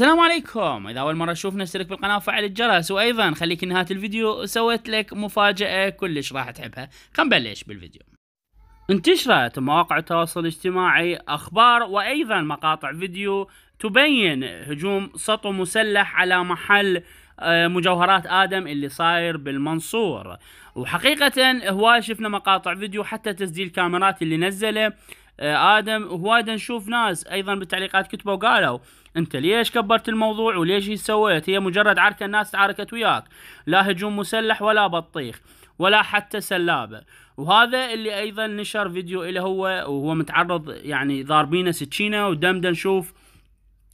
السلام عليكم اذا اول مره تشوفنا اشترك بالقناه وفعل الجرس وايضا خليك نهايه الفيديو سويت لك مفاجاه كلش راح تحبها خلينا نبلش بالفيديو انتشرت مواقع التواصل الاجتماعي اخبار وايضا مقاطع فيديو تبين هجوم سطو مسلح على محل آه، مجوهرات ادم اللي صاير بالمنصور وحقيقه هواي شفنا مقاطع فيديو حتى تسجيل كاميرات اللي نزله آه، ادم هوايد نشوف ناس ايضا بالتعليقات كتبوا قالوا انت ليش كبرت الموضوع وليش هي سويت هي مجرد عركه الناس تعاركت وياك لا هجوم مسلح ولا بطيخ ولا حتى سلابه وهذا اللي ايضا نشر فيديو اللي هو وهو متعرض يعني ضاربينه سكينه ودمده نشوف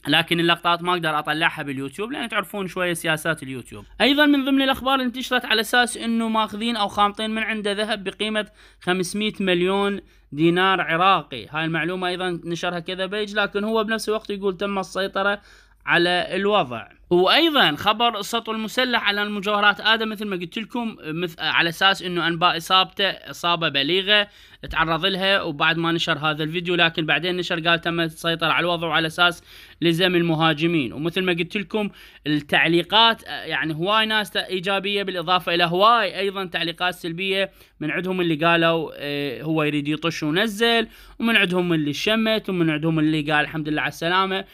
لكن اللقطات ما اقدر اطلعها باليوتيوب لان تعرفون شويه سياسات اليوتيوب ايضا من ضمن الاخبار اللي انتشرت على اساس انه ماخذين او خامطين من عنده ذهب بقيمه 500 مليون دينار عراقي هاي المعلومه ايضا نشرها كذا بيج لكن هو بنفس الوقت يقول تم السيطره على الوضع وايضا خبر السطو المسلح على المجوهرات ادم مثل ما قلت لكم على اساس انه انباء اصابته اصابه بليغه تعرض لها وبعد ما نشر هذا الفيديو لكن بعدين نشر قال تم السيطره على الوضع وعلى اساس لزم المهاجمين ومثل ما قلت لكم التعليقات يعني هواي ناس ايجابيه بالاضافه الى هواي ايضا تعليقات سلبيه من عندهم اللي قالوا آه، هو يريد يطش ونزل ومن عندهم اللي شمت ومن عندهم اللي قال الحمد لله على السلامه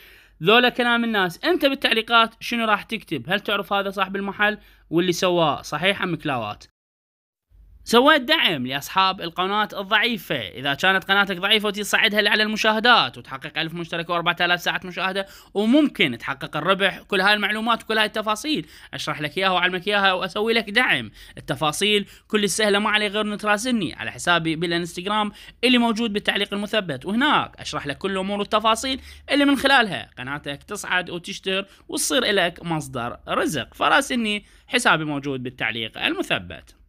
ذولا كلام الناس انت بالتعليقات شنو راح تكتب هل تعرف هذا صاحب المحل واللي سواه صحيح ام كلاوات سويت دعم لاصحاب القناة الضعيفه اذا كانت قناتك ضعيفه وتصعدها لأعلى المشاهدات وتحقق 1000 مشترك و4000 ساعه مشاهده وممكن تحقق الربح كل هاي المعلومات وكل هاي التفاصيل اشرح لك اياها واعلمك اياها واسوي لك دعم التفاصيل كل السهله ما علي غير تراسلني على حسابي بالانستغرام اللي موجود بالتعليق المثبت وهناك اشرح لك كل الامور والتفاصيل اللي من خلالها قناتك تصعد وتشتهر وتصير لك مصدر رزق فراسلني حسابي موجود بالتعليق المثبت